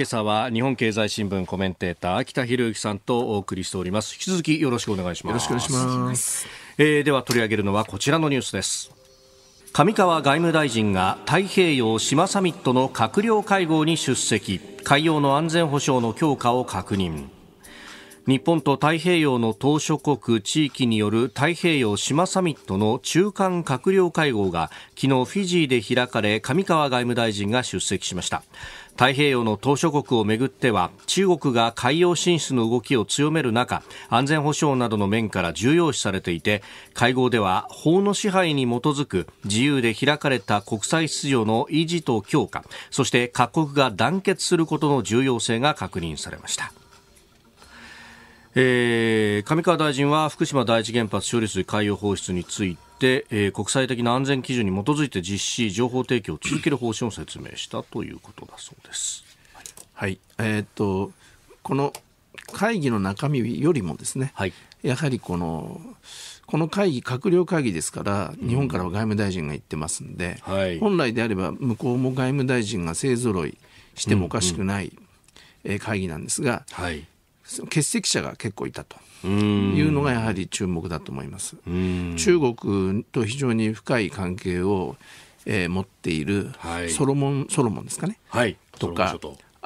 今朝は日本経済新聞コメンテーター秋田博之さんとお送りしております引き続きよろしくお願いしますよろしくお願いします、えー、では取り上げるのはこちらのニュースです上川外務大臣が太平洋島サミットの閣僚会合に出席海洋の安全保障の強化を確認日本と太平洋の島し国地域による太平洋島サミットの中間閣僚会合が昨日フィジーで開かれ上川外務大臣が出席しました太平洋の島しょ国をめぐっては中国が海洋進出の動きを強める中安全保障などの面から重要視されていて会合では法の支配に基づく自由で開かれた国際秩序の維持と強化そして各国が団結することの重要性が確認されました。えー、上川大臣は福島第一原発処理水海洋放出について、えー、国際的な安全基準に基づいて実施情報提供を続ける方針を説明したということだそうです。はい、えー、っとこの会議の中身よりもですね、はい、やはりこのこの会議、閣僚会議ですから、日本からは外務大臣が行ってますんで、うんはい、本来であれば、向こうも外務大臣が勢ぞろいしてもおかしくない、うえ会議なんですが、はい、欠席者が結構いたというのがやはり注目だと思います。中国と非常に深い関係を、えー、持っているはい、ソロモン、ソロモンですかね、はい、とか。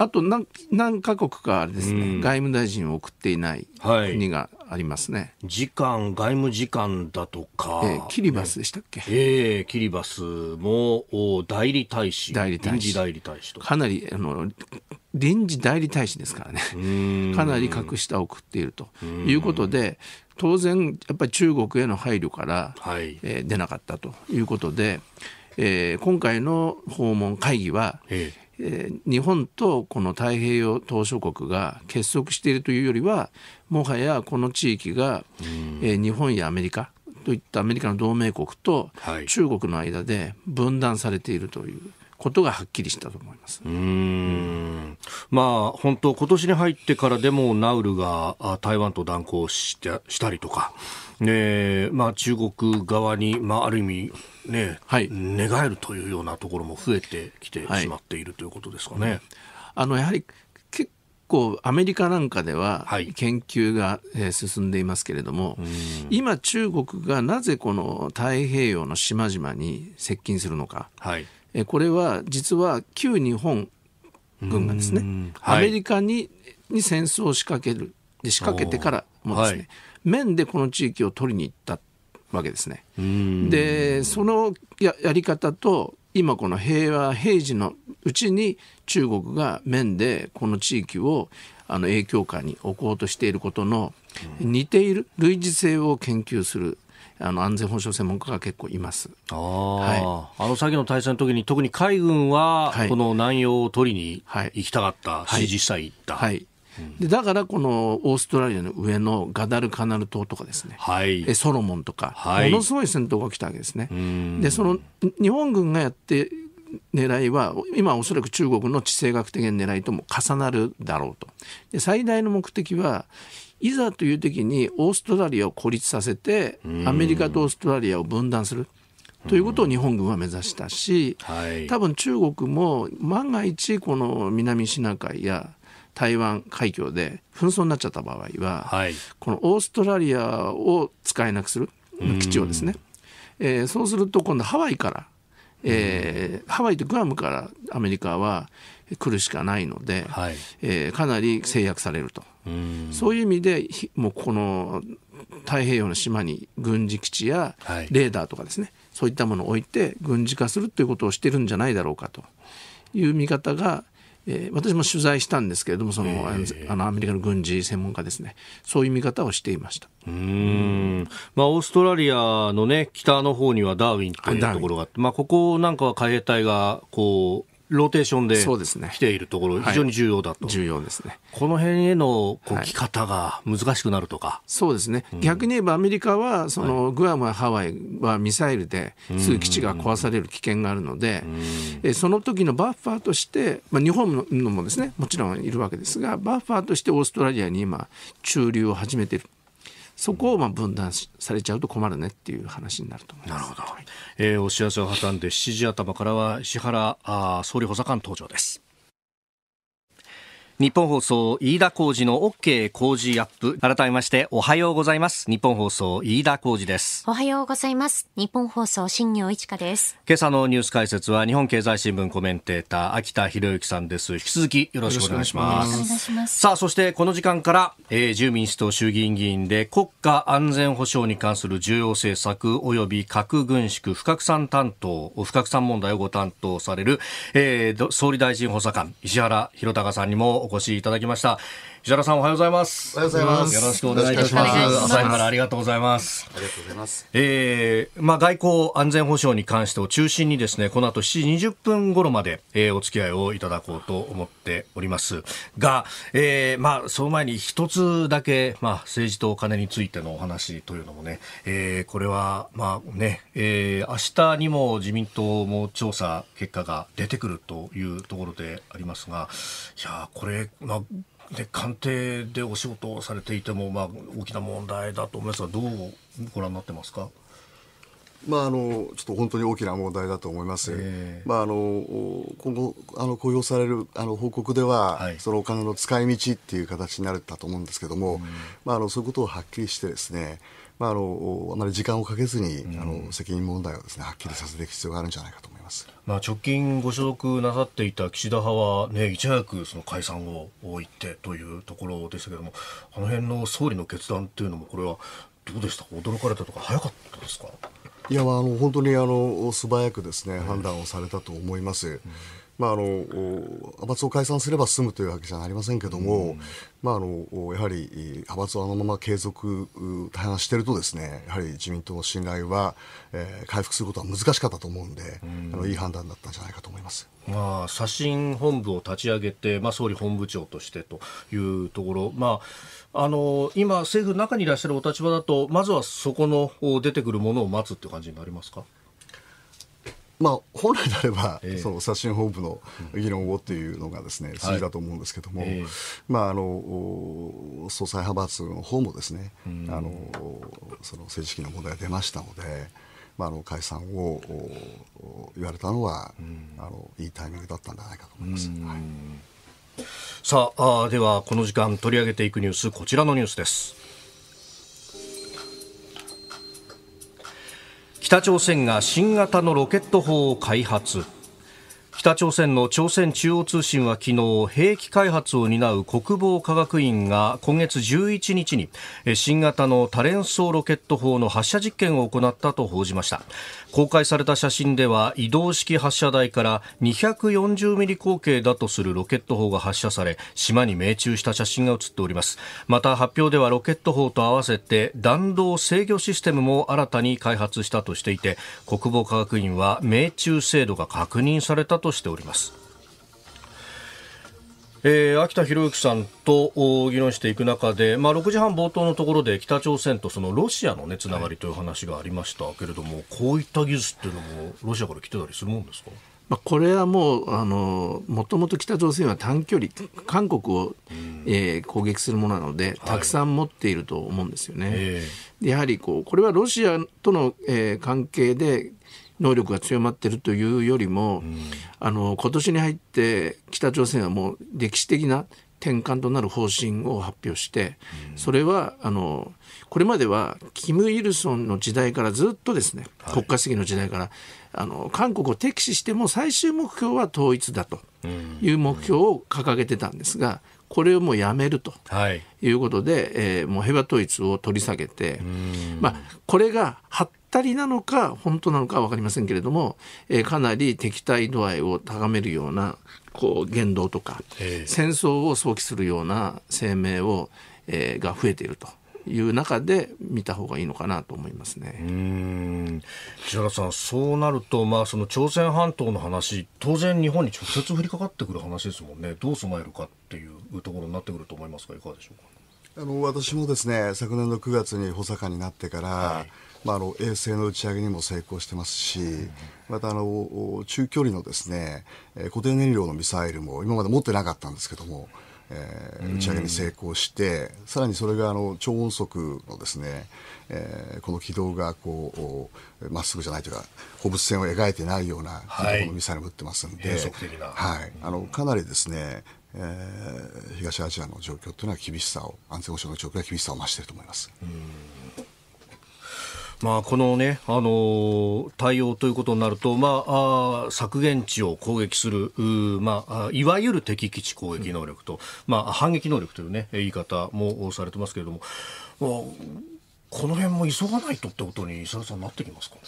あと何何カ国かですね、外務大臣を送っていない国がありますね。はい、時間、外務次官だとか、えー、キリバスでしたっけ、えー、キリバスも代理大使、代理大使代理大使と。かなりあの臨時代理大使ですからね、かなり格下を送っているということで、当然、やっぱり中国への配慮から、はい、えー、出なかったということで、えー、今回の訪問会議は、えええー、日本とこの太平洋島しょ国が結束しているというよりはもはやこの地域が、えー、日本やアメリカといったアメリカの同盟国と中国の間で分断されているという。ことがはっきりしたと思います。うん。まあ、本当、今年に入ってからでも、ナウルが台湾と断交したしたりとか、ねまあ、中国側に、まあ、ある意味、ね、はい、寝返るというようなところも増えてきてしまっているということですかね。はい、あのやはり結構アメリカなんかでは研究が進んでいますけれども、はい、今中国がなぜこの太平洋の島々に接近するのか、はい、これは実は旧日本軍がですね、アメリカにに戦争を仕掛けるで仕掛けてからもですね、面でこの地域を取りに行ったわけですね。でそのややり方と今この平和平時のうちに中国が面でこの地域をあの影響下に置こうとしていることの似ている類似性を研究するあの安全保障専門家が結構いますあ,、はい、あの先の大戦の時に特に海軍はこの南洋を取りに行きたかった、はい、支持したいった、はい、はいでだからこのオーストラリアの上のガダルカナル島とかですね、はい、ソロモンとか、はい、ものすごい戦闘が起きたわけですね。でその日本軍がやって狙いは今おそらく中国の地政学的な狙いとも重なるだろうと。で最大の目的はいざという時にオーストラリアを孤立させてアメリカとオーストラリアを分断する。ということを日本軍は目指したし、はい、多分中国も万が一この南シナ海や台湾海峡で紛争になっちゃった場合は、はい、このオーストラリアを使えなくする基地をですね、えー、そうすると今度ハワイから、えー、ハワイとグアムからアメリカは来るしかないので、はい、えー、かなり制約されるとそういう意味でもうこの太平洋の島に軍事基地やレーダーとかですね、はい、そういったものを置いて軍事化するということをしてるんじゃないだろうかという見方がえー、私も取材したんですけれどもその、えー、あのアメリカの軍事専門家ですねそういう見方をしていましたうん、まあ、オーストラリアの、ね、北の方にはダーウィンというところがあって、まあ、ここなんかは海兵隊がこうローテーションで来ているところ、非常に重要だと、はい、重要ですねこの辺へのこう方が難しくなるとか、はい、そうですね、うん、逆に言えばアメリカはその、グアムやハワイはミサイルですぐ基地が壊される危険があるので、えその時のバッファーとして、まあ、日本のもですねもちろんいるわけですがバッファーとしてオーストラリアに今駐留を始めてるそこをまあ分断されちゃうと困るねっていう話になると思いますなるほど、えー、お知らせを挟んで7時頭からは石原あ総理補佐官登場です。日本放送飯田浩司の OK 工事アップ改めましておはようございます日本放送飯田浩司ですおはようございます日本放送新業一華です今朝のニュース解説は日本経済新聞コメンテーター秋田博之さんです引き続きよろしくお願いしますさあそしてこの時間から、えー、自由民主党衆議院議員で国家安全保障に関する重要政策及び核軍縮不拡散担当不拡散問題をご担当される、えー、総理大臣補佐官石原弘隆さんにもお越しいただきました。石原さんおはようございますおはようございますよろしくお願いいたします朝らありがとうございますありがとうございますえー、まあ外交安全保障に関してを中心にですねこの後7時20分頃まで、えー、お付き合いをいただこうと思っておりますが、えー、まあその前に一つだけまあ政治とお金についてのお話というのもね、えー、これはまあね、えー、明日にも自民党も調査結果が出てくるというところでありますがいやこれまあで官邸でお仕事をされていても、まあ、大きな問題だと思いますがどうご覧になってますかまあ、あのちょっと本当に大きな問題だと思います、えー、まあ、あの今後あの公表されるあの報告では、はい、そのお金の使い道っていう形になったと思うんですけども、うん、まあ、あのそういうことをはっきりしてですねまあ、あのあまり時間をかけずに、うん、あの責任問題をです、ね、はっきりさせていく必要があるんじゃないかと思います、まあ、直近ご所属なさっていた岸田派は、ね、いち早くその解散を置ってというところでしたけれども、あの辺の総理の決断というのも、これはどうでしたか、驚かれたとか、早かったですか。いや、まあ、あの本当にあの素早くですね判断をされたと思います。まあ、あの派閥を解散すれば済むというわけじゃありませんけども、うん、まあ、あのやはり派閥をあのまま継続、大半しているとですねやはり自民党の信頼は、えー、回復することは難しかったと思うんで、うん、あのいい判断だったんじゃないかと思います、まあ、刷新本部を立ち上げて、まあ、総理本部長としてというところ。まああの今、政府の中にいらっしゃるお立場だと、まずはそこの出てくるものを待つって感じになりますか。まあ、本来であれば、えー、その刷新本部の議論をというのがですね、筋だと思うんですけども、まあ、あの総裁派閥の方もですね、あのその政治資の問題が出ましたので、まあ、あの解散を言われたのは、あのいいタイミングだったんじゃないかと思います。はいさああではこの時間取り上げていくニュースこちらのニュースです北朝鮮が新型のロケット砲を開発北朝鮮の朝鮮中央通信は昨日兵器開発を担う国防科学院が今月11日に新型の多連装ロケット砲の発射実験を行ったと報じました公開された写真では移動式発射台から240ミリ口径だとするロケット砲が発射され島に命中した写真が写っておりますまた発表ではロケット砲と合わせて弾道制御システムも新たに開発したとしていて国防科学院は命中精度が確認されたとしております。えー、秋田博之さんと議論していく中で、まあ、6時半冒頭のところで北朝鮮とそのロシアの、ね、つながりという話がありましたけれども、はい、こういった技術っていうのもロシアから来てたりするもんですかまあ、これはもうあのもともと北朝鮮は短距離韓国を、えー、攻撃するものなので、たくさん持っていると思うんですよね。はい、やはりこうこれはロシアとの、えー、関係で能力が強まっているというよりも、うん、あの今年に入って北朝鮮はもう歴史的な転換となる方針を発表して、それはあのこれまではキム・イルソンの時代からずっとですね、はい、国家主義の時代からあの韓国を敵視しても最終目標は統一だという目標を掲げてたんですが、これをもうやめるということで、はい、えー、もう平和統一を取り下げて、まあ、これが発ったりなのか本当なのか分かりませんけれども、えかなり敵対度合いを高めるようなこう言動とか、戦争を想起するような声明を、えが増えていると。いう中で見た方がいいのかなと思いますね。千原さん、そうなると、まあ、その朝鮮半島の話、当然日本に直接降りかかってくる話ですもんね。どう備えるかっていうところになってくると思いますが、いかがでしょうか。あの私もですね昨年の9月に補佐官になってから、はいまあ、あの衛星の打ち上げにも成功してますし、またあの中距離のですね固定燃料のミサイルも今まで持ってなかったんですけども、えー、打ち上げに成功して、さらにそれがあの超音速のですね、えー、この軌道がこうまっすぐじゃないというか放物線を描いてないような軌道のミサイルも打ってますんで、はい、あのかなりですねえー、東アジアの状況というのは厳しさを安全保障の状況は厳しさを増していると思います。まあ、このね、あの対応ということになると、まあ、あ削減地を攻撃する、まあ、いわゆる敵基地攻撃能力と、うん、まあ、反撃能力という、ね、言い方もされてますけれども、この辺も急がないとってことに、石原さん、なってきますかね。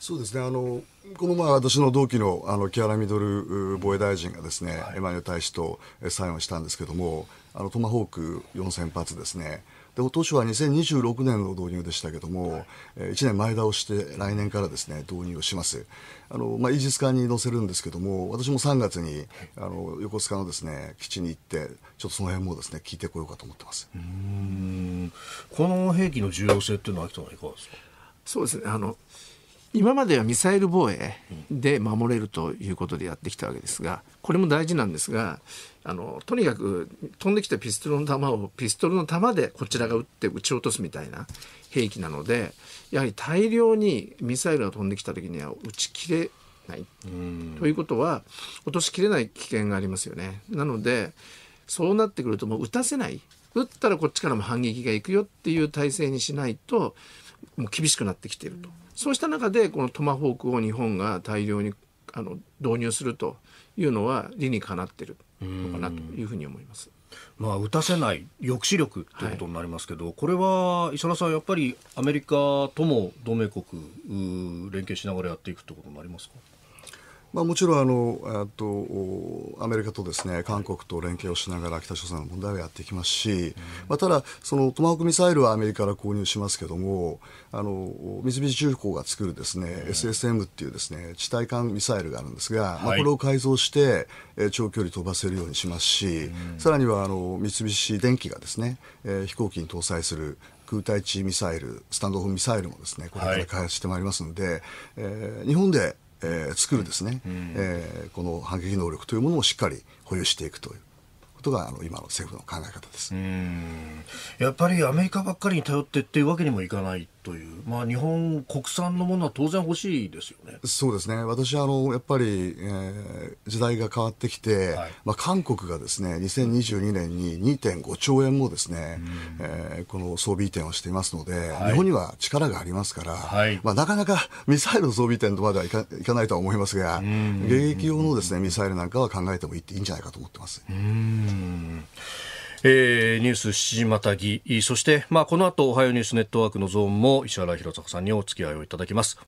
そうですねあのこの前、私の同期のあの木原ル防衛大臣がですね、はい、エマニュ大使とサインをしたんですけれども、あのトマホーク4000発ですね、で当初は2026年の導入でしたけども、はい、1年前倒して、来年からですね導入をします。あのまあ、イージス艦に乗せるんですけども、私も3月にあの横須賀のですね基地に行って、ちょっとその辺もですね聞いてこようかと思ってますこの兵器の重要性というのは、秋田さん、いかがですかそうですねあの今まではミサイル防衛で守れるということでやってきたわけですがこれも大事なんですがあのとにかく飛んできたピストルの弾をピストルの弾でこちらが撃って撃ち落とすみたいな兵器なのでやはり大量にミサイルが飛んできた時には撃ちきれないということは落としきれない危険がありますよね。なのでそうなってくるともう撃たせない撃ったらこっちからも反撃がいくよっていう体制にしないともう厳しくなってきていると、そうした中でこのトマホークを日本が大量にあの導入するというのは理にかなっているのかなというふうに思います。まあ、打たせない抑止力ということになりますけど、はい、これは石原さん、やっぱりアメリカとも同盟国連携しながらやっていくということになりますかまあ、もちろんあのあとアメリカとですね韓国と連携をしながら北朝鮮の問題をやっていきますし、まあ、ただ、そのトマホークミサイルはアメリカから購入しますけどもあの三菱重工が作るですね SSM っていうですね地対艦ミサイルがあるんですが、まあ、これを改造して長距離飛ばせるようにしますし、さらにはあの三菱電機がですね飛行機に搭載する空対地ミサイル、スタンドオフミサイルもですねこれから開発してまいりますので、はい、えー、日本でえー、作るですね、うえー、この反撃能力というものをしっかり保有していくということがあの今の政府の考え方ですやっぱりアメリカばっかりに頼ってっていうわけにもいかないという、まあ、日本国産のものは当然欲しいですよねそうですね、私はあのやっぱり、えー、時代が変わってきて、はい、まあ、韓国がですね2022年に2.5兆円もですね、うん、えー、この装備移転をしていますので、はい、日本には力がありますから、はい、まあ、なかなか ミサイルの装備移転とまではいかいかないとは思いますが、迎撃用のですねミサイルなんかは考えてもいいっていいんじゃないかと思ってます。うんえー、ニュース7時またぎそして、まあ、この後おはようニュースネットワークのゾーンも石原弘坂さんにお付き合いをいただきます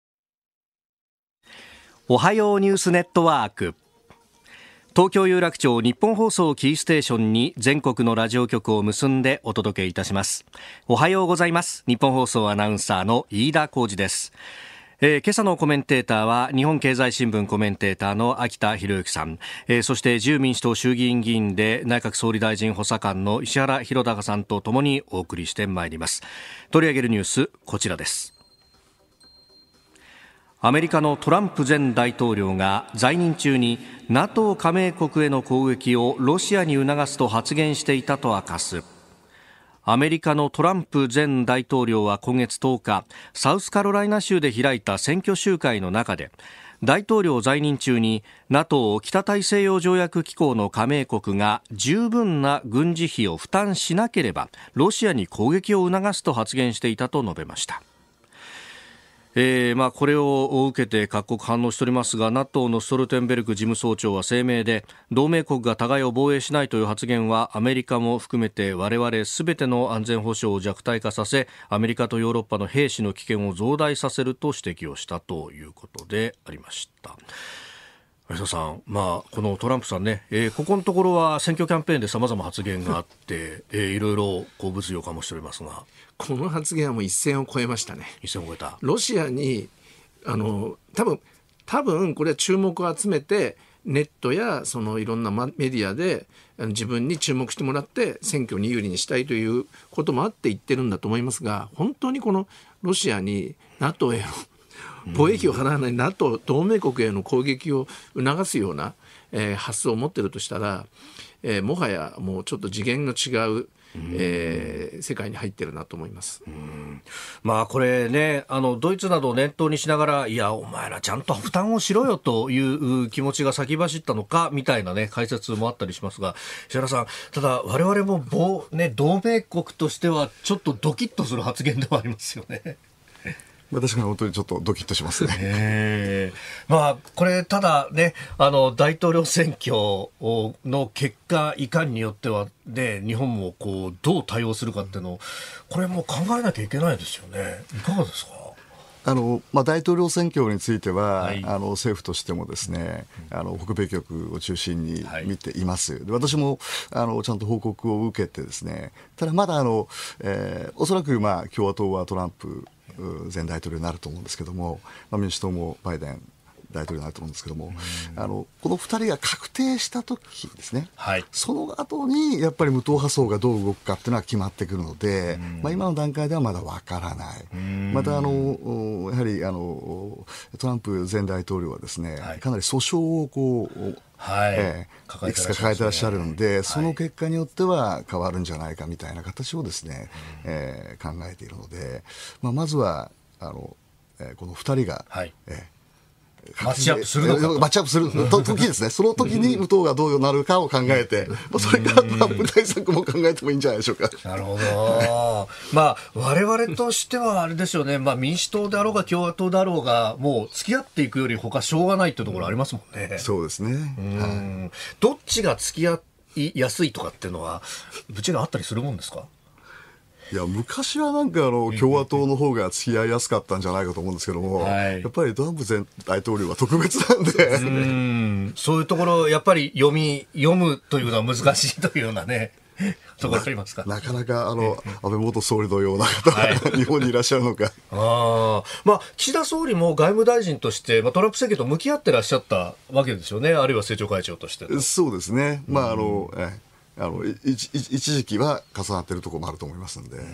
おはようニュースネットワーク東京有楽町日本放送キーステーションに全国のラジオ局を結んでお届けいたしますおはようございます日本放送アナウンサーの飯田浩二ですえー、今朝のコメンテーターは日本経済新聞コメンテーターの秋田博之さん、えー、そして自由民主党衆議院議員で内閣総理大臣補佐官の石原博隆さんとともにお送りしてまいります取り上げるニュースこちらですアメリカのトランプ前大統領が在任中に NATO 加盟国への攻撃をロシアに促すと発言していたと明かすアメリカのトランプ前大統領は今月10日サウスカロライナ州で開いた選挙集会の中で大統領在任中に NATO 北大西洋条約機構の加盟国が十分な軍事費を負担しなければロシアに攻撃を促すと発言していたと述べました。えーまあ、これを受けて各国反応しておりますが NATO のストルテンベルク事務総長は声明で同盟国が互いを防衛しないという発言はアメリカも含めて我々すべての安全保障を弱体化させアメリカとヨーロッパの兵士の危険を増大させると指摘をしたということでありました。田さん、まあ、このトランプさんね、えー、ここのところは選挙キャンペーンでさまざま発言があって、えー、いろいろこ物議をしておりますがこの発言はもう一線を越えましたね一線を越えたロシアにあの多分多分これは注目を集めてネットやそのいろんなメディアで自分に注目してもらって選挙に有利にしたいということもあって言ってるんだと思いますが本当にこのロシアに NATO への貿易を払わない NATO 同盟国への攻撃を促すような、えー、発想を持ってるとしたら、えー、もはやもうちょっと次元の違うえー、世界に入ってるなと思います、まあ、これねあの、ドイツなどを念頭にしながら、いや、お前らちゃんと負担をしろよという気持ちが先走ったのかみたいな、ね、解説もあったりしますが、石原さん、ただ、われわれも、ね、同盟国としては、ちょっとドキッとする発言ではありますよね。私が本当にちょっとドキッとしますね。えまあ、これ、ただね、あの、大統領選挙の結果、いかんによっては、ね、日本もこう、どう対応するかっていうのを、これも考えなきゃいけないですよね。いかがですかあのまあ、大統領選挙については、はい、あの政府としてもですねあの北米局を中心に見ています、はい、私もあのちゃんと報告を受けてですねただまだあの、えー、おそらく、まあ、共和党はトランプ前大統領になると思うんですけども、まあ、民主党もバイデン大統領になると思うんですけども、あのこの2人が確定した時ですね、はい、その後にやっぱり無党派層がどう動くかっていうのは決まってくるので、まあ、今の段階ではまだわからない、またあのやはりあのトランプ前大統領はですね、はい、かなり訴訟をこうはいえー、いくつか抱えてらっしゃるんで、その結果によっては変わるんじゃないかみたいな形をですね、はえ考えているので、まあ、まずはあの、えー、この2人が、はいえーマッチアップするのかマッチアップすると時ですね、その時に武藤がどうなるかを考えて、まあ、それからトランプ対策も考えてもいいんじゃないでしょうか。なるほど。まあ、我々としてはあれですよね、まあ、民主党であろうが共和党だろうが、もう付き合っていくより他しょうがないってところありますもんね。そうですね。はい、どっちが付き合いやすいとかっていうのは、ぶちがあったりするもんですかいや、昔はなんかあの、共和党の方が付き合いやすかったんじゃないかと思うんですけども、はい、やっぱりトランプ前大統領は特別なんで。そう、ね、そういうところ、やっぱり読み、読むというのは難しいというようなね。ところありますかなかなかあの安倍元総理のような方が、はい、日本にいらっしゃるのかあ、まあ、岸田総理も外務大臣として、まあ、トランプ政権と向き合ってらっしゃったわけですよね、あるいは政調会長としてそうですね、まああのあの一時期は重なっているところもあると思いますので。は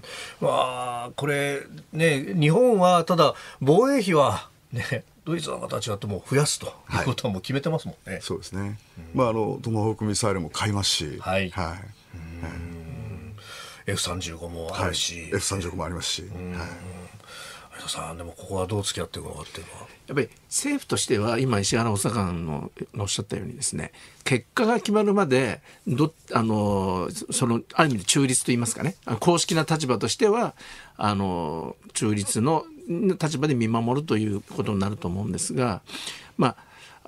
い、まあこれね日本はただ防衛費はねドイツの形はとも増やすということはもう決めてますもんね。はい、そうですね。まああのトマホークミサイルも買いますし、はい。はい。F 三十五もあるし、F 三十五もありますし、はい。どさでもここはどう付き合っていくのかっていうのは。やっぱり政府としては今石原補佐官のおっしゃったようにですね結果が決まるまでどあのそのある意味で中立といいますかね公式な立場としてはあの中立の立場で見守るということになると思うんですが、まあ、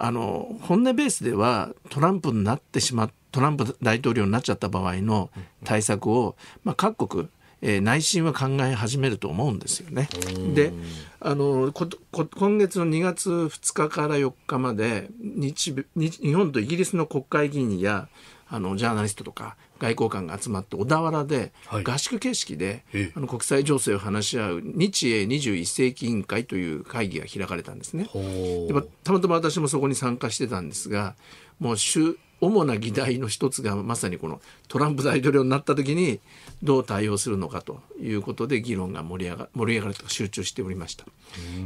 あの本音ベースではトランプになってしまっトランプ大統領になっちゃった場合の対策を、まあ、各国えー、内心は考え始めると思うんですよね。であのここ今月の2月2日から4日まで日日本とイギリスの国会議員やあのジャーナリストとか外交官が集まって小田原で合宿形式で、はい、あの国際情勢を話し合う日英21世紀委員会という会議が開かれたんですね。でたまたま私もそこに参加してたんですがもう週主な議題の一つがまさにこのトランプ大統領になった時にどう対応するのかということで議論が盛り上が盛り上がると集中しておりましたや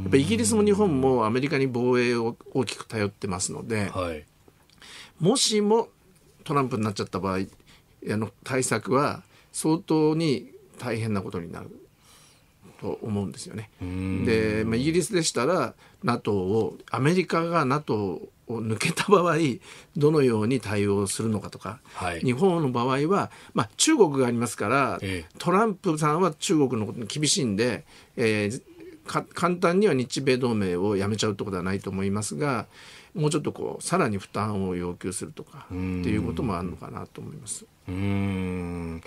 っぱイギリスも日本もアメリカに防衛を大きく頼ってますので、はい、もしもトランプになっちゃった場合あの対策は相当に大変なことになると思うんですよね。で、まあ、イギリスでしたら NATO をアメリカが NATO を抜けた場合どのように対応するのかとか、はい、日本の場合は、まあ、中国がありますから、ええ、トランプさんは中国のことに厳しいんで、えー、簡単には日米同盟をやめちゃうってことはないと思いますがもうちょっとこうさらに負担を要求するとかっていうこともあるのかなと思います。うん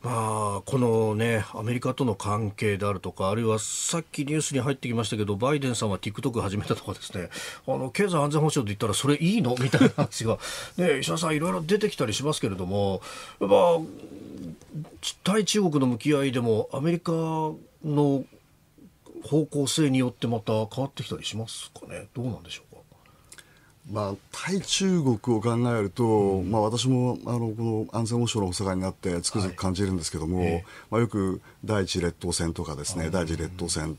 まあ、この、ね、アメリカとの関係であるとかあるいはさっきニュースに入ってきましたけどバイデンさんは TikTok 始めたとかですねあの経済安全保障で言ったらそれいいのみたいな話が、ね、石田さん、いろいろ出てきたりしますけれども、まあ、対中国の向き合いでもアメリカの方向性によってまた変わってきたりしますかねどうなんでしょうまあ、対中国を考えると、うん、まあ、私もあのこの安全保障の補佐になってつくづく感じるんですけども、はい、まあ、よく第一列島線とかですね第二列島線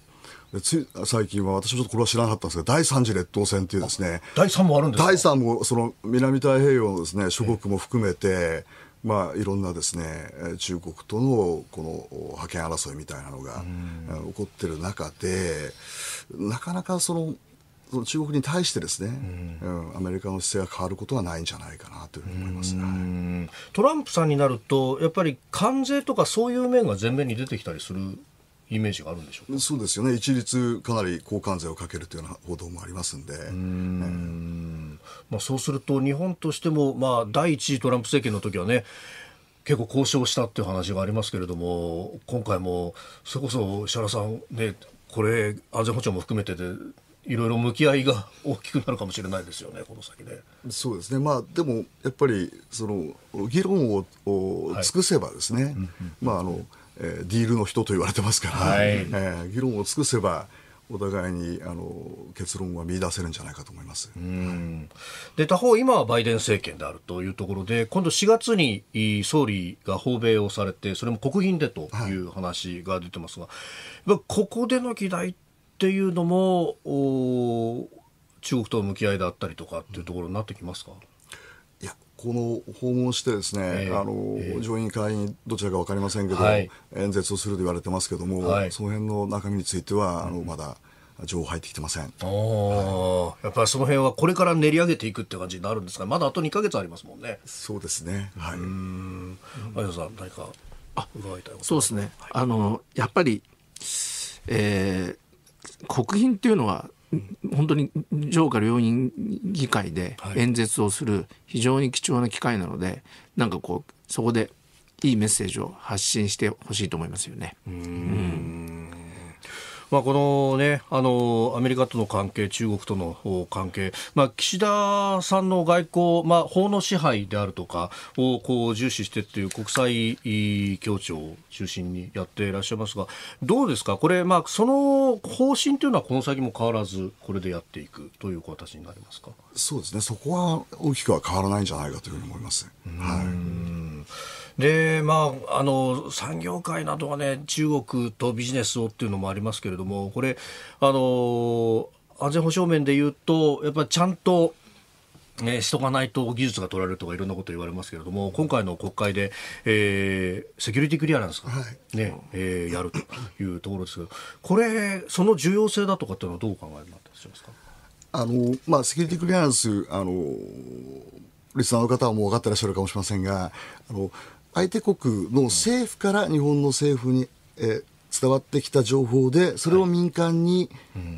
つい最近は私もちょっとこれは知らなかったんですが第三次列島線というですね第三もあるんです第3もその南太平洋のです、ね、諸国も含めて、まあ、いろんなですね中国とのこの覇権争いみたいなのが起こってる中でなかなかそのその中国に対してですね、うん、うん、アメリカの姿勢が変わることはないんじゃないかなというふうに思います、ね、トランプさんになるとやっぱり関税とかそういう面が前面に出てきたりするイメージがあるんでしょうそうですよね一律かなり交換税をかけるというような報道もありますんで、えー、まあ、そうすると日本としても、まあ、第一次トランプ政権の時はね結構交渉したっていう話がありますけれども今回もそれこそ石原さんねこれ安全保障も含めてでいろいろ向き合いが 大きくなるかもしれないですよね、この先ね。そうですね、まあ、でもやっぱりその議論を尽くせばですね、まああのディールの人と言われてますから、はい、えー、議論を尽くせば、お互いにあの結論は見出せるんじゃないかと思います。で他方、今はバイデン政権であるというところで、今度4月に総理が訪米をされて、それも国賓でという話が出てますが、はい、ここでの議題って、っていうのも中国との向き合いだったりとかっていうところになってきますか、いやこの訪問してですね、えー、あの、えー、上院会員どちらか分かりませんけど、はい、演説をすると言われてますけども、はい、その辺の中身については、あのまだ情報入ってきてません、うんはい、やっぱりその辺はこれから練り上げていくって感じになるんですがまだあと2か月ありますもんねそうですねはいうん有さん何か伺いたいそうですね、あのやっぱり、えー国賓っていうのは本当に上下両院議会で演説をする非常に貴重な機会なので、はい、なんかこうそこでいいメッセージを発信してほしいと思いますよね。うんまあ、このね、あの、アメリカとの関係、中国との関係、まあ、岸田さんの外交、まあ、法の支配であるとかをこう重視してっていう国際協調を中心にやっていらっしゃいますが、どうですかこれ、まあ、その方針というのはこの先も変わらず、これでやっていくという形になりますかそうですね。そこは大きくは変わらないんじゃないかというふうに思います。はい。でまああの産業界などはね中国とビジネスをっていうのもありますけれどもこれあの安全保障面でいうとやっぱちゃんとね、しとかないと技術が取られるとかいろんなこと言われますけれども今回の国会で、えー、セキュリティクリアランスが、はいねえー、やるというところですけどこれその重要性だとかっていうのはどうお考えになってますかあの、まあ、セキュリティクリアランスあのリスナーの方はもう分かってらっしゃるかもしれませんがあの相手国の政府から日本の政府に、えー、伝わってきた情報で、それを民間に、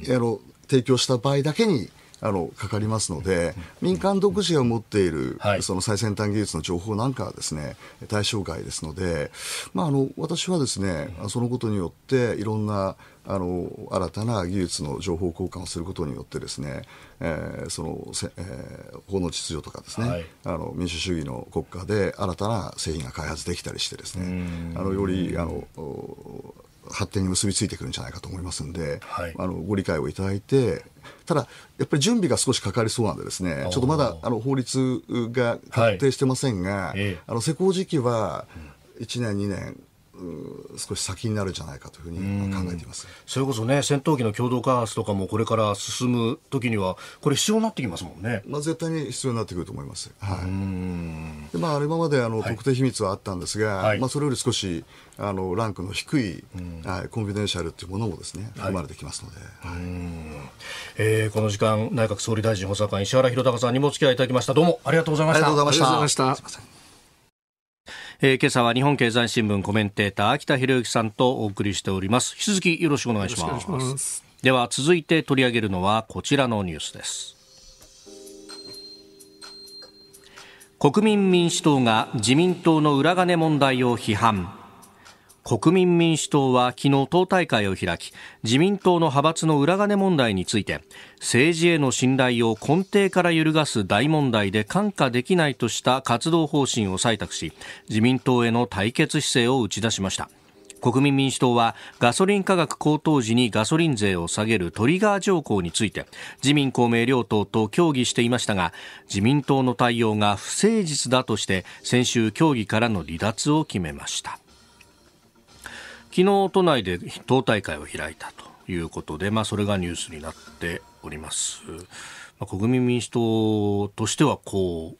うん、あの提供した場合だけに、あのかかりますので、民間独自が持っている、その最先端技術の情報なんかはですね、対象外ですので、まあ、あの私はですね、そのことによって、いろんなあの新たな技術の情報交換をすることによってですね、えー、そのえー、法の秩序とかですね、はい、あの民主主義の国家で新たな製品が開発できたりしてですねあのよりあの発展に結びついてくるんじゃないかと思いますんで、はい、あのご理解をいただいて、ただ、やっぱり準備が少しかかりそうなんで、ですねちょっとまだあの法律が確定してませんが、はいあの施工時期は1年、2年、少し先になるんじゃないかというふうに考えていますそれこそね、戦闘機の共同開発とかもこれから進む時には、これ、必要になってきますもんね、まあ、絶対に必要になってくると思います、はいでまあ、あ今まであの、はい、特定秘密はあったんですが、はい、まあ、それより少しあのランクの低い、はい、コンフィデンシャルというものもですね、ね生まれてきますので、はい、えー、この時間、内閣総理大臣補佐官、石原宏隆さんにもお付き合いいただきました、どうもありがとうございました。ありがとうございましたえー、今朝は日本経済新聞コメンテーター秋田博之さんとお送りしております引き続きよろしくお願いしますでは続いて取り上げるのはこちらのニュースです国民民主党が自民党の裏金問題を批判国民民主党は昨日党大会を開き自民党の派閥の裏金問題について政治への信頼を根底から揺るがす大問題で看過できないとした活動方針を採択し自民党への対決姿勢を打ち出しました国民民主党はガソリン価格高騰時にガソリン税を下げるトリガー条項について自民公明両党と協議していましたが自民党の対応が不誠実だとして先週協議からの離脱を決めました昨日都内で党大会を開いたということで、まあ、それがニュースになっております。まあ、国民民主党としてはこ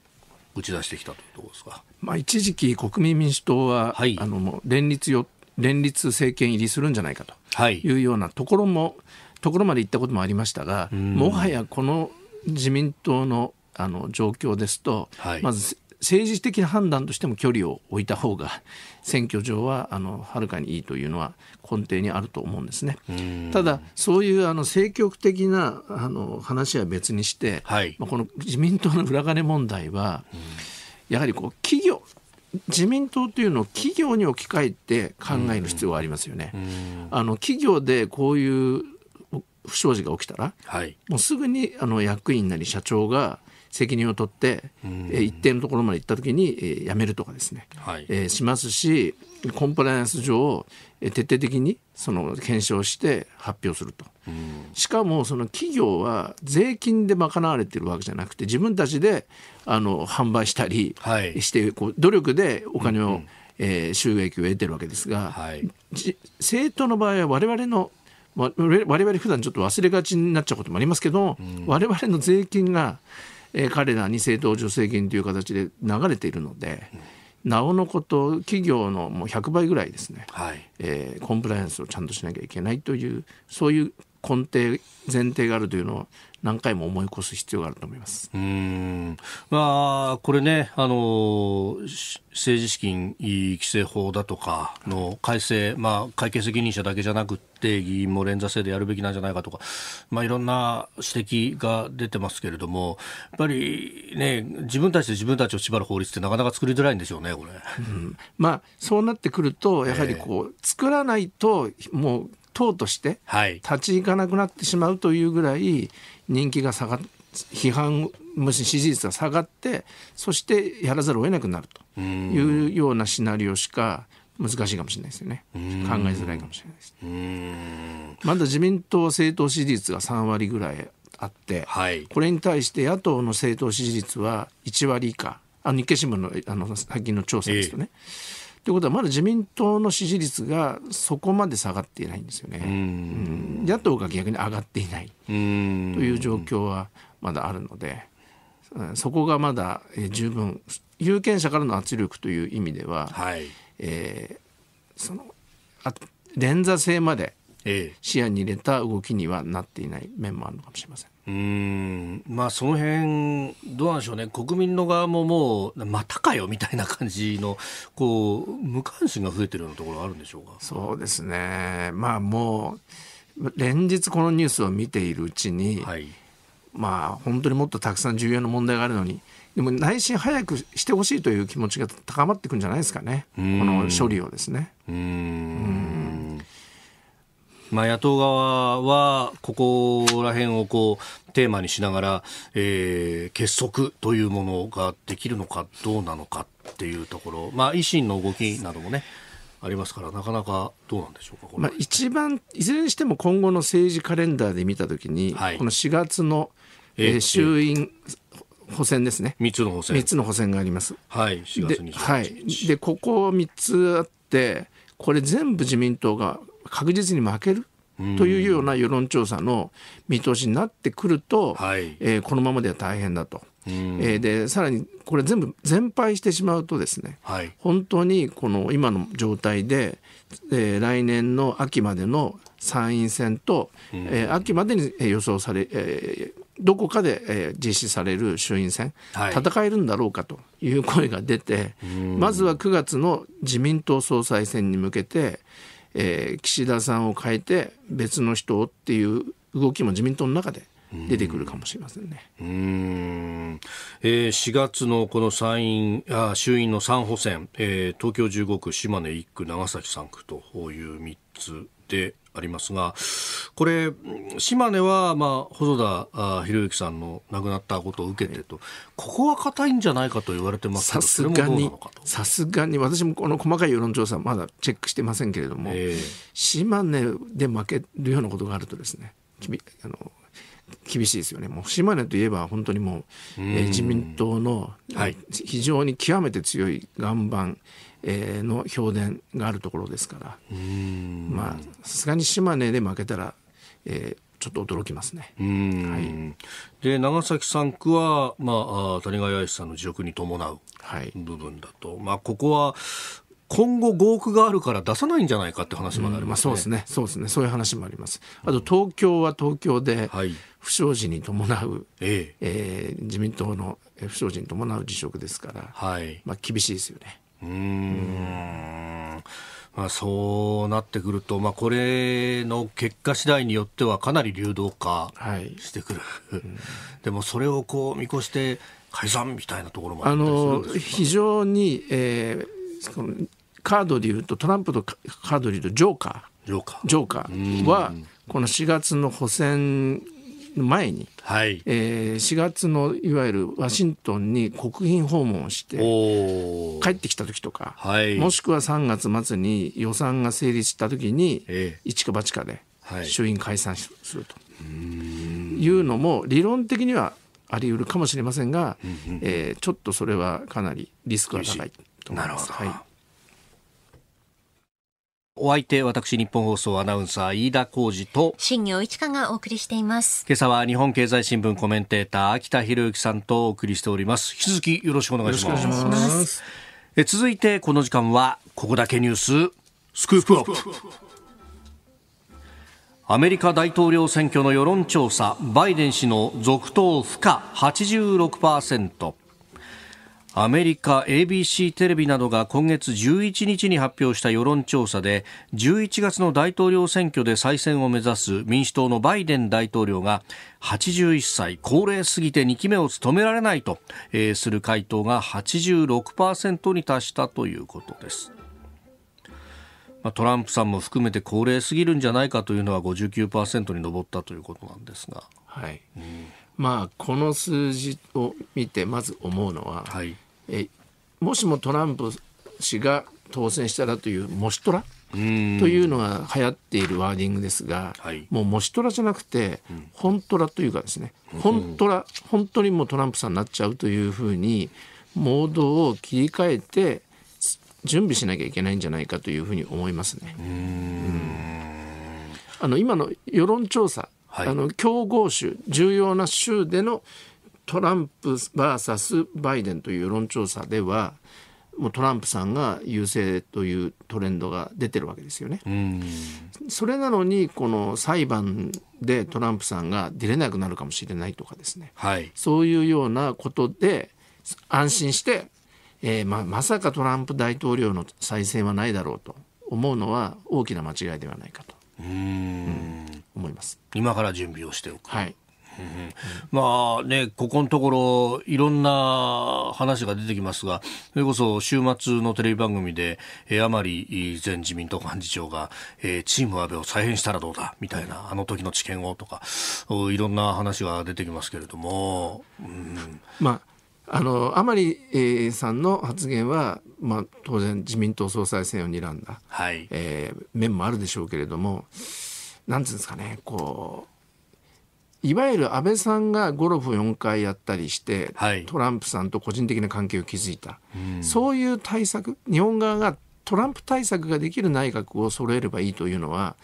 う打ち出してきたというところですか。まあ、一時期国民民主党は、はい、あの連立よ連立政権入りするんじゃないかというようなところも、ところまで行ったこともありましたが、もはやこの自民党のあの状況ですと、はい、まず政治的判断としても距離を置いた方が選挙上はあのはるかにいいというのは根底にあると思うんですね。ただそういうあの政局的なあの話は別にして、はい、まあ、この自民党の裏金問題は、やはりこう企業自民党というのを企業に置き換えて考える必要はありますよね。あの企業でこういう不祥事が起きたら、はい、もうすぐにあの役員なり社長が責任を取って、うん、一定のところまで行った時にやめるとかですね、はい、えー、しますしコンプライアンス上を徹底的にその検証して発表すると、うん、しかもその企業は税金で賄われているわけじゃなくて自分たちであの販売したりして、こう努力でお金を、うんうん、えー、収益を得てるわけですが、はい、政党の場合は我々の我々普段ちょっと忘れがちになっちゃうこともありますけど、うん、我々の税金がえー、彼らに政党助成金という形で流れているので、うん、なおのこと企業のもう100倍ぐらいですね、はい、えー、コンプライアンスをちゃんとしなきゃいけないというそういう根底前提があるというのを何回も思い起こす必要があると思いますうんまあ、これねあの、政治資金規正法だとかの改正、まあ、会計責任者だけじゃなくて、議員も連座制でやるべきなんじゃないかとか、まあ、いろんな指摘が出てますけれども、やっぱりね、自分たちで自分たちを縛る法律って、なかなか作りづらいんでしょうね、これ、うん、まあ、そうなってくると、やはりこう、えー、作らないと、もう党として立ち行かなくなってしまうというぐらい人気が下が批判もし支持率が下がってそしてやらざるを得なくなるというようなシナリオしか難しいかもしれないですよね考えづらいかもしれないですまだ自民党政党支持率が3割ぐらいあって、はい、これに対して野党の政党支持率は1割以下あの日経新聞のあの先の調査ですとね、ええということはまだ自民党の支持率がそこまで下がっていないんですよね。うん、野党が逆に上がっていないという状況はまだあるので、そこがまだ十分有権者からの圧力という意味では、はい、えー、その連座制までええ、視野に入れた動きにはなっていない面もあるのかもしれません。うんまあ、その辺どうなんでしょうね、国民の側ももう、またかよみたいな感じのこう無関心が増えてるようなところあるんでしょうかそうですね、まあ、もう連日このニュースを見ているうちに、はい、まあ、本当にもっとたくさん重要な問題があるのに、でも内心早くしてほしいという気持ちが高まっていくんじゃないですかね、この処理をですね。うんまあ、野党側はここら辺をこうテーマにしながら、えー、結束というものができるのかどうなのかっていうところ、まあ、維新の動きなどもねありますからなかなかどうなんでしょうかまあ、一番いずれにしても今後の政治カレンダーで見たときに、はい、この4月の、えー、衆院補選ですね3つの補選3つの補選があります。はい4月で,、はい、でここ3つあってこれ全部自民党が確実に負けるというような世論調査の見通しになってくると、はい、えー、このままでは大変だと。うん、でさらにこれ全部全敗してしまうとですね、はい、本当にこの今の状態で、えー、来年の秋までの参院選と、うん、えー、秋までに予想され、えー、どこかで、えー、実施される衆院選、はい、戦えるんだろうかという声が出て、うん、まずは9月の自民党総裁選に向けて、えー、岸田さんを変えて別の人をっていう動きも自民党の中で出てくるかもしれませんね。うん、えー、4月のこの参院あ衆院の3補選、えー、東京15区、島根1区、長崎3区という3つで、ありますが、これ、島根は、まあ、細田博之さんの亡くなったことを受けてと、ここは硬いんじゃないかと言われてますさすがに、さすがに、私もこの細かい世論調査、まだチェックしてませんけれども、えー、島根で負けるようなことがあるとですね、あの厳しいですよね。もう島根といえば本当にもう、えー、自民党の、はい、非常に極めて強い岩盤、の評伝があるところですからまあさすがに島根で負けたら、えー、ちょっと驚きますね。はい、で長崎3区は、まあ、谷川八重さんの辞職に伴う部分だと、はい、まあ、ここは今後5億があるから出さないんじゃないかって話もあります、ねうそうですね、そうですね、そういう話もあります。あと東京は東京で、不祥事に伴う、えええー、自民党の不祥事に伴う辞職ですから、はい、まあ厳しいですよね。うんまあ、そうなってくると、まあ、これの結果次第によってはかなり流動化してくる、はい、でもそれをこう見越して解散みたいなところもあの非常に、えー、カードでいうとトランプとカードでいうとジョーカージョーカージョーカーはこの4月の補選前に、はいえー、4月のいわゆるワシントンに国賓訪問をして帰ってきた時とか、はい、もしくは3月末に予算が成立した時に、えー、一か八かで衆院解散すると、はい、いうのも理論的にはあり得るかもしれませんが、うんえー、ちょっとそれはかなりリスクが高いと思います。はいお相手私日本放送アナウンサー飯田浩二と新業一華がお送りしています今朝は日本経済新聞コメンテーター秋田博之さんとお送りしております引き続きよろしくお願いしますえ続いてこの時間はここだけニューススクープアップアメリカ大統領選挙の世論調査バイデン氏の続投不可86%アメリカ ABC テレビなどが今月11日に発表した世論調査で11月の大統領選挙で再選を目指す民主党のバイデン大統領が81歳高齢すぎて2期目を務められないと、えー、する回答が86%に達したということです。トランプさんも含めて高齢すぎるんじゃないかというのは59%に上ったということなんですが。はい、うんまあ、この数字を見てまず思うのは、はい、えもしもトランプ氏が当選したらというもしトラというのが流行っているワーディングですが、はい、もうもしトラじゃなくて、ん、本トラというかですね本トラ本当にもうトランプさんになっちゃうというふうにモードを切り替えて準備しなきゃいけないんじゃないかというふうに思いますね。あの今の世論調査はい、あの強豪州重要な州でのトランプ VS バイデンという世論調査ではもうトランプさんが優勢というトレンドが出てるわけですよね。それなのにこの裁判でトランプさんが出れなくなるかもしれないとかですね、はい、そういうようなことで安心して、えーま、まさかトランプ大統領の再選はないだろうと思うのは大きな間違いではないかと。うん、思います今から準備をしておく。はいうん、まあね、ここのところいろんな話が出てきますがそれこそ週末のテレビ番組で甘利前自民党幹事長が、えー、チーム安倍を再編したらどうだみたいなあの時の知見をとかいろんな話が出てきますけれども、うん、まあ、あの甘利さんの発言は、まあ、当然自民党総裁選を睨んだ、はいえー、面もあるでしょうけれどもなんて言うんですかねこういわゆる安倍さんがゴルフ4回やったりして、はい、トランプさんと個人的な関係を築いた、うん、そういう対策日本側がトランプ対策ができる内閣を揃えればいいというのは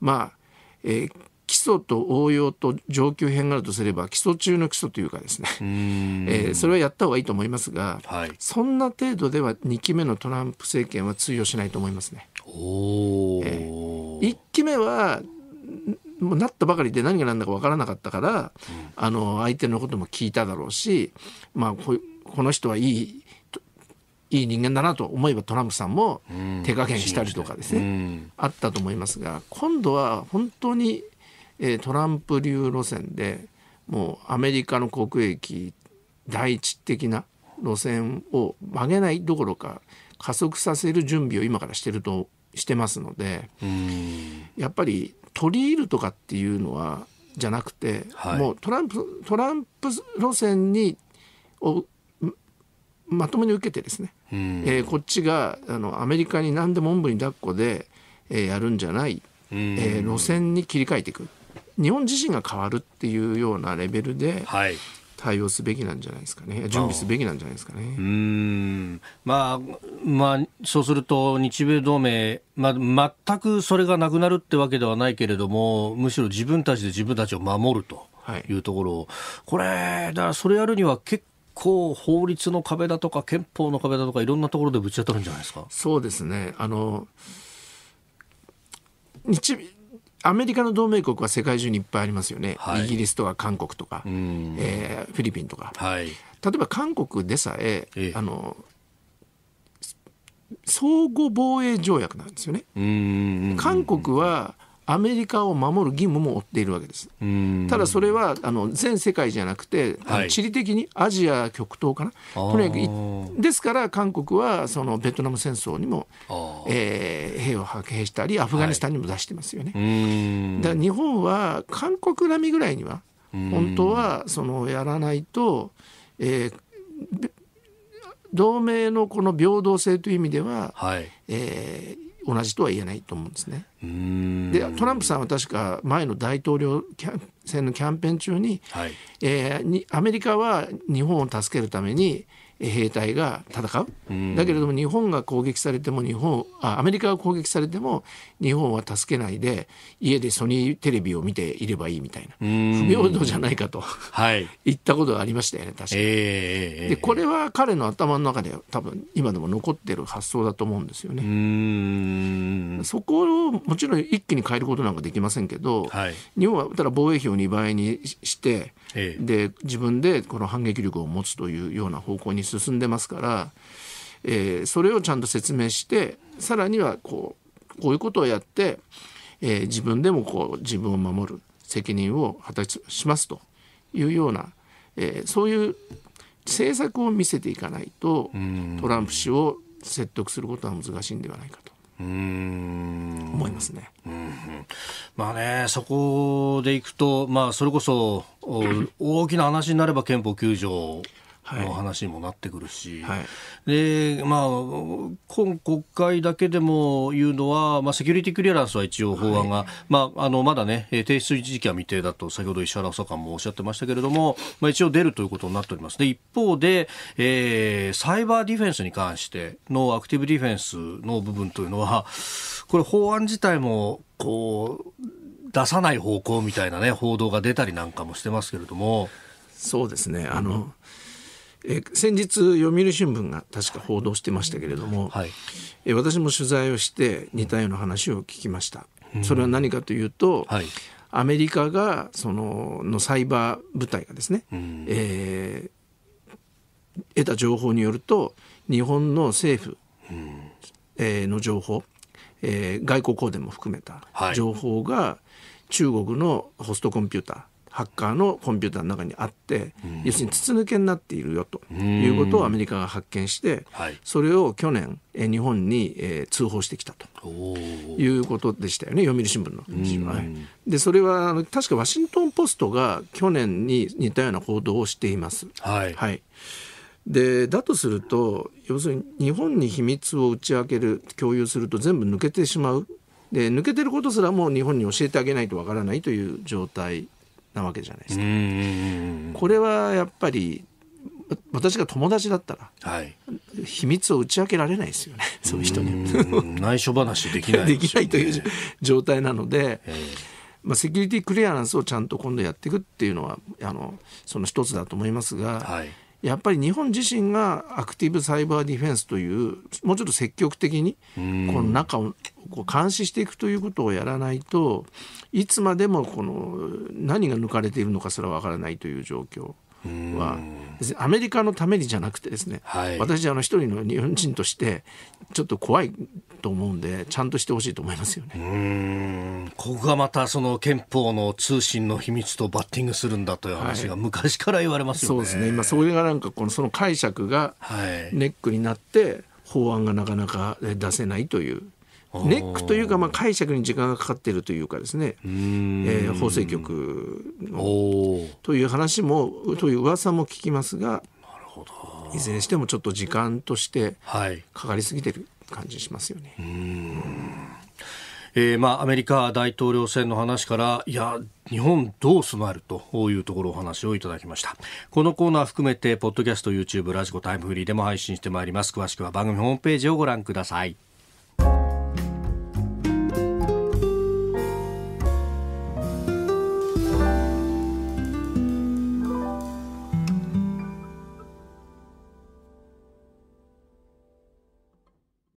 まあ、えー、基礎と応用と上級編があるとすれば基礎中の基礎というかですね、えー、それはやった方がいいと思いますが、はい、そんな程度では2期目のトランプ政権は通用しないと思いますね。えー、1期目はもうなったばかりで何が何だか分からなかったから、うん、あの相手のことも聞いただろうし、まあ、ここの人はいいいい人間だなと思えばトランプさんも手加減したりとかですね、うん、あったと思いますが今度は本当にえトランプ流路線でもうアメリカの国益第一的な路線を曲げないどころか加速させる準備を今からしてるとしてますのでやっぱり取り入るとかっていうのはじゃなくて、はい、もうトランプトランプ路線にをまともに受けてですね、えー、こっちがあのアメリカに何でもんぶに抱っこで、えー、やるんじゃない、えー、路線に切り替えていく日本自身が変わるっていうようなレベルで、はい対応すべきなんじゃないですかね、準備すべきなんじゃないですかね。うんまあ、まあ、そうすると、日米同盟、まあ、全くそれがなくなるってわけではないけれども、むしろ自分たちで自分たちを守るというところを、はい、これ、だからそれやるには結構、構法律の壁だとか憲法の壁だとかいろんなところでぶち当たるんじゃないですかそうですねあの日アメリカの同盟国は世界中にいっぱいありますよね、はい、イギリスとか韓国とか、えー、フィリピンとか、はい、例えば韓国でさええあの相互防衛条約なんですよね。韓国は、アメリカを守る義務も負っているわけですただそれはあの全世界じゃなくて、はい、地理的にアジア極東かなとにかくですから韓国はそのベトナム戦争にも、えー、兵を派遣したりアフガニスタンにも出してますよね、はい、だから日本は韓国並みぐらいには本当はそのやらないと、えー、同盟のこの平等性という意味では、はい、えー同じとは言えないと思うんですね。でトランプさんは確か前の大統領選のキャンペーン中にはい、えー、にアメリカは日本を助けるために兵隊が戦うだけれども日本が攻撃されても日本あアメリカが攻撃されても日本は助けないで家でソニーテレビを見ていればいいみたいな不平等じゃないかと、はい、言ったことがありましたよね確かに、えー、でこれは彼の頭の中で多分今でも残ってる発想だと思うんですよね。、そこをもちろん一気に変えることなんかできませんけど、はい、日本はただ防衛費を2倍にして、ええ、で自分でこの反撃力を持つというような方向に進んでますから、えー、それをちゃんと説明してさらにはこうこういうことをやって、えー、自分でもこう自分を守る責任を果たしますというような、えー、そういう政策を見せていかないとトランプ氏を説得することは難しいんではないかと。思いますね。うんうん、まあね、そこでいくと、まあ、それこそ大きな話になれば憲法9条の話にもなってくるし、はいはい、でまあ、今国会だけでも言うのは、まあ、セキュリティクリアランスは一応法案が、はい、まあ、あのまだね提出時期は未定だと先ほど石原補佐官もおっしゃってましたけれども、まあ、一応出るということになっておりますで一方で、えー、サイバーディフェンスに関してのアクティブディフェンスの部分というのはこれ法案自体もこう出さない方向みたいな、ね、報道が出たりなんかもしてますけれども。そうですねあの、うんえ先日読売新聞が確か報道してましたけれども、はい、え私も取材をして似たような話を聞きました。うん、それは何かというと、はい、アメリカがそののサイバー部隊がですね、うん、えー、得た情報によると日本の政府、うん、えー、の情報、えー、外交公電も含めた情報が中国のホストコンピューターハッカーのコンピューターの中にあって、要するに筒抜けになっているよということをアメリカが発見して、それを去年日本に通報してきたということでしたよね読売新聞の記事は。でそれは確かワシントン・ポストが去年に似たような報道をしています。はい、はいでだとすると要するに日本に秘密を打ち明ける共有すると全部抜けてしまうで抜けてることすらもう日本に教えてあげないとわからないという状態なわけじゃないですか。これはやっぱり私が友達だったら、はい、秘密を打ち明けられないですよねそう人に内緒話できないで、きないという状態なので、まあ、セキュリティクリアランスをちゃんと今度やっていくっていうのはあのその一つだと思いますが、はい、やっぱり日本自身がアクティブサイバーディフェンスというもうちょっと積極的にこの中をこう監視していくということをやらないといつまでもこの何が抜かれているのかすらわからないという状況。はアメリカのためにじゃなくてですね、はい、私あの一人の日本人としてちょっと怖いと思うんでちゃんとしてほしいと思いますよねここがまたその憲法の通信の秘密とバッティングするんだという話が昔から言われますよね、はい、そうですね今それがなんかこのその解釈がネックになって、法案がなかなか出せないというネックというか、まあ、解釈に時間がかかっているというかですね、ーえー、法制局という話もという噂も聞きますがいずれにしてもちょっと時間としてかかりすぎてる。はい感じしますよね。えー、まあ、アメリカ大統領選の話から、いや、日本どう住まるというところお話をいただきました。このコーナー含めて、ポッドキャスト、YouTube、ラジコ、タイムフリーでも配信してまいります。詳しくは番組ホームページをご覧ください。